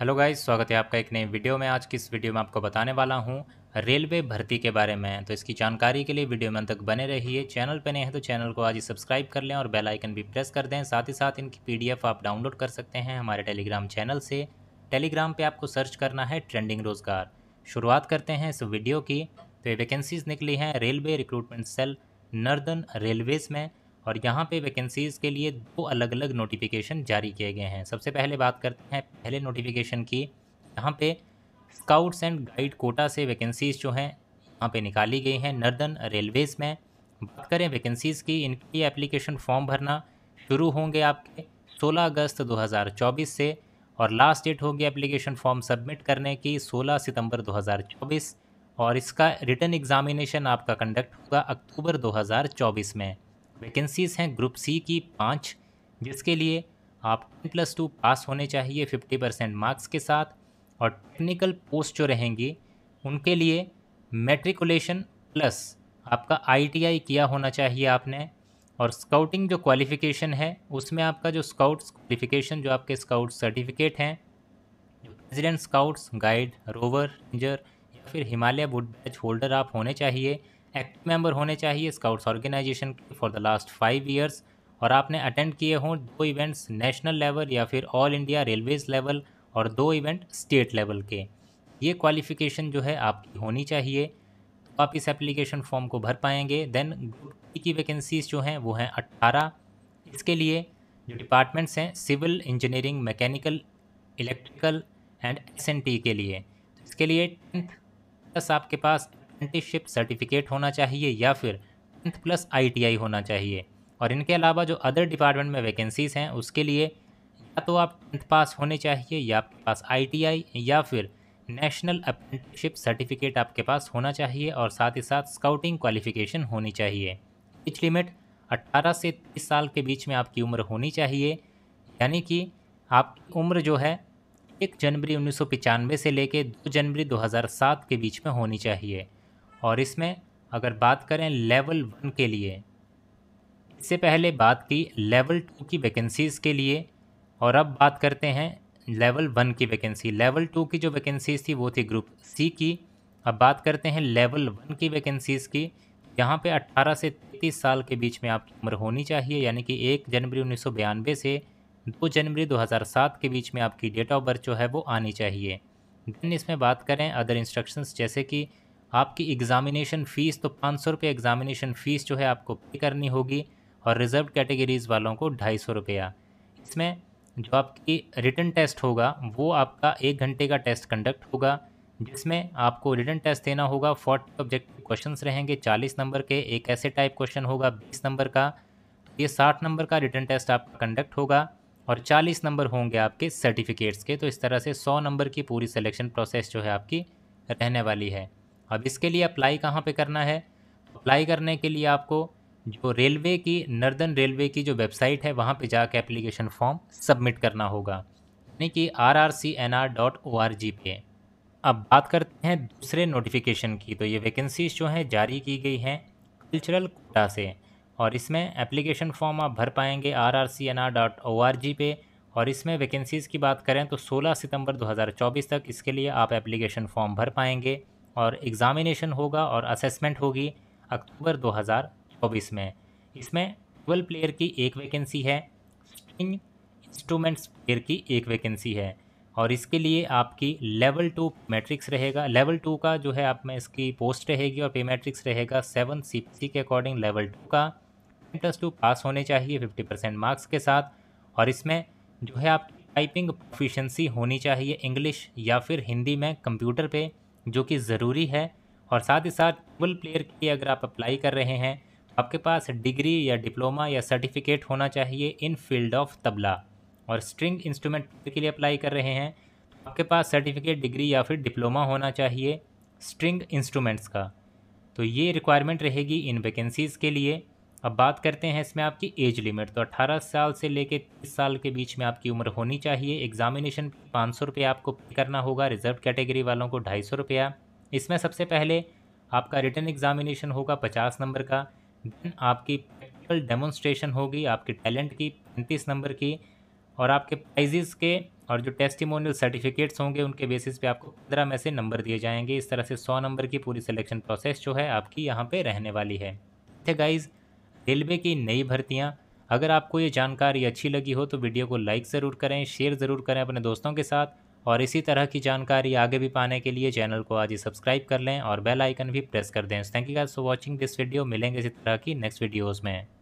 hello guys स्वागत है आपका एक नई वीडियो में आज की इस वीडियो में आपको बताने वाला हूँ रेलवे भर्ती के बारे में तो इसकी जानकारी के लिए वीडियो में तक बने रहिए चैनल पर नए हैं तो चैनल को आज ही सब्सक्राइब कर लें और बेल आइकन भी प्रेस कर दें साथ ही साथ इनकी पीडीएफ आप डाउनलोड कर सकते हैं हमारे टेलीग्राम चैनल से टेलीग्राम पर आपको सर्च करना है ट्रेंडिंग रोज़गार शुरुआत करते हैं इस वीडियो की तो वैकेंसीज़ निकली हैं railway recruitment cell northern railways में और यहाँ पे वैकेंसीज़ के लिए दो अलग अलग नोटिफिकेशन जारी किए गए हैं सबसे पहले बात करते हैं पहले नोटिफिकेशन की यहाँ पे स्काउट्स एंड गाइड कोटा से वैकेंसीज़ जो हैं यहाँ पे निकाली गई हैं नर्दन रेलवेज़ में बात करें वैकेंसीज़ की इनकी एप्लीकेशन फॉर्म भरना शुरू होंगे आपके सोलह अगस्त दो से और लास्ट डेट होगी एप्लीकेशन फॉर्म सबमिट करने की सोलह सितंबर दो और इसका रिटर्न एग्ज़ामिनेशन आपका कंडक्ट होगा अक्टूबर 2024 में वैकेंसीज़ हैं ग्रुप सी की पाँच जिसके लिए आप टेन प्लस टू पास होने चाहिए फिफ्टी परसेंट मार्क्स के साथ और टेक्निकल पोस्ट जो रहेंगी उनके लिए मेट्रिकुलेशन प्लस आपका आईटीआई किया होना चाहिए आपने और स्काउटिंग जो क्वालिफ़िकेशन है उसमें आपका जो स्काउट्स क्वालिफ़िकेशन जो आपके स्काउट सर्टिफिकेट हैं president scouts guide rover ranger या फिर हिमालय वुड बैच होल्डर आप होने चाहिए एक्टिव मेंबर होने चाहिए scouts organisation for the last five years और आपने अटेंड किए हों दो इवेंट्स नेशनल लेवल या फिर ऑल इंडिया रेलवेज लेवल और दो इवेंट स्टेट लेवल के ये क्वालिफ़िकेशन जो है आपकी होनी चाहिए तो आप इस एप्लीकेशन फॉर्म को भर पाएंगे देन ग्रुप की वैकेंसीज़ जो हैं वो हैं अट्ठारह इसके लिए जो डिपार्टमेंट्स हैं civil engineering mechanical electrical and S के लिए तो इसके लिए टेंथ प्लस आपके पास अप्रेंटिसशिप सर्टिफिकेट होना चाहिए या फिर टेंथ प्लस आईटीआई होना चाहिए और इनके अलावा जो अदर डिपार्टमेंट में वैकेंसीज़ हैं उसके लिए या तो आप टेंथ पास होने चाहिए या आपके पास आईटीआई या फिर नेशनल अप्रेंटिसशिप सर्टिफिकेट आपके पास होना चाहिए और साथ ही साथ स्काउटिंग क्वालिफिकेशन होनी चाहिए एज लिमिट अट्ठारह से तीस साल के बीच में आपकी उम्र होनी चाहिए यानी कि आपकी उम्र जो है एक जनवरी उन्नीस से लेकर दो जनवरी 2007 के बीच में होनी चाहिए और इसमें अगर बात करें लेवल वन के लिए इससे पहले बात की लेवल टू की वैकेंसीज़ के लिए और अब बात करते हैं लेवल वन की वैकेंसी लेवल टू की जो वैकेंसीज़ थी वो थी ग्रुप सी की अब बात करते हैं लेवल वन की वैकेंसीज़ की यहाँ पे 18 से 33 साल के बीच में आपकी उम्र होनी चाहिए यानी कि एक जनवरी उन्नीस से दो जनवरी 2007 के बीच में आपकी डेट ऑफ बर्थ जो है वो आनी चाहिए दिन इसमें बात करें अदर इंस्ट्रक्शंस जैसे कि आपकी एग्ज़ामिनेशन फ़ीस तो पाँच सौ रुपये एग्ज़ामिनेशन फ़ीस जो है आपको पे करनी होगी और रिज़र्व कैटेगरीज़ वालों को ढाई सौ रुपया इसमें जो आपकी रिटर्न टेस्ट होगा वो आपका एक घंटे का टेस्ट कंडक्ट होगा जिसमें आपको रिटर्न टेस्ट देना होगा फोर्टी ऑब्जेक्टिव क्वेश्चन रहेंगे चालीस नंबर के एक ऐसे टाइप क्वेश्चन होगा बीस नंबर का तो ये साठ नंबर का रिटर्न टेस्ट आपका कंडक्ट होगा और चालीस नंबर होंगे आपके सर्टिफिकेट्स के तो इस तरह से सौ नंबर की पूरी सिलेक्शन प्रोसेस जो है आपकी रहने वाली है अब इसके लिए अप्लाई कहाँ पे करना है अप्लाई करने के लिए आपको जो रेलवे की नर्दन रेलवे की जो वेबसाइट है वहाँ पे जाकर एप्लीकेशन फॉर्म सबमिट करना होगा यानी कि R R C N R dot O R G पे अब बात करते हैं दूसरे नोटिफिकेशन की तो ये वैकेंसीज जो हैं जारी की गई हैं कल्चरल कोटा से और इसमें एप्लीकेशन फॉर्म आप भर पाएंगे R R C N R dot O R G पे और इसमें वैकेंसीज़ की बात करें तो 16 सितंबर 2024 तक इसके लिए आप एप्लीकेशन फॉर्म भर पाएंगे और एग्ज़ामिनेशन होगा और असेसमेंट होगी अक्टूबर 2024 में इसमें ट्वेल्व प्लेयर की एक वैकेंसी है स्ट्रिंग इंस्ट्रूमेंट्स प्लेयर की एक वैकेंसी है और इसके लिए आपकी लेवल टू मैट्रिक्स रहेगा लेवल टू का जो है आप में इसकी पोस्ट रहेगी और पे मैट्रिक्स रहेगा सेवन सी के अकॉर्डिंग लेवल टू का प्लस टू पास होने चाहिए फिफ्टी परसेंट मार्क्स के साथ और इसमें जो है आपकी टाइपिंग प्रोफिशेंसी होनी चाहिए इंग्लिश या फिर हिंदी में कंप्यूटर पे जो कि ज़रूरी है और साथ ही साथ ट्रेवल प्लेयर के लिए अगर आप अप्लाई कर रहे हैं तो आपके पास डिग्री या डिप्लोमा या सर्टिफिकेट होना चाहिए इन फील्ड ऑफ तबला और स्ट्रिंग इंस्ट्रूमेंट के लिए अप्लाई कर रहे हैं तो आपके पास सर्टिफिकेट डिग्री या फिर डिप्लोमा होना चाहिए स्ट्रिंग इंस्ट्रूमेंट्स का तो ये रिक्वायरमेंट रहेगी इन वैकेंसीज़ के लिए अब बात करते हैं इसमें आपकी एज लिमिट तो 18 साल से लेकर तीस साल के बीच में आपकी उम्र होनी चाहिए एग्जामिनेशन पाँच सौ रुपये आपको पे करना होगा रिजर्व कैटेगरी वालों को ढाई सौ रुपया इसमें सबसे पहले आपका रिटर्न एग्जामिनेशन होगा पचास नंबर का देन आपकी प्रैक्टिकल डेमोन्स्ट्रेशन होगी आपके टैलेंट की पैंतीस नंबर की और आपके प्राइजेज़ के और जो टेस्टिमोनियल सर्टिफिकेट्स होंगे उनके बेसिस पे आपको पंद्रह में से नंबर दिए जाएंगे इस तरह से सौ नंबर की पूरी सिलेक्शन प्रोसेस जो है आपकी यहाँ पे रहने वाली है ठीक गाइज़ रेलवे की नई भर्तियाँ अगर आपको ये जानकारी अच्छी लगी हो तो वीडियो को लाइक ज़रूर करें शेयर ज़रूर करें अपने दोस्तों के साथ और इसी तरह की जानकारी आगे भी पाने के लिए चैनल को आज ही सब्सक्राइब कर लें और बेल आइकन भी प्रेस कर दें thank you guys for watching this video मिलेंगे इसी तरह की नेक्स्ट वीडियोज़ में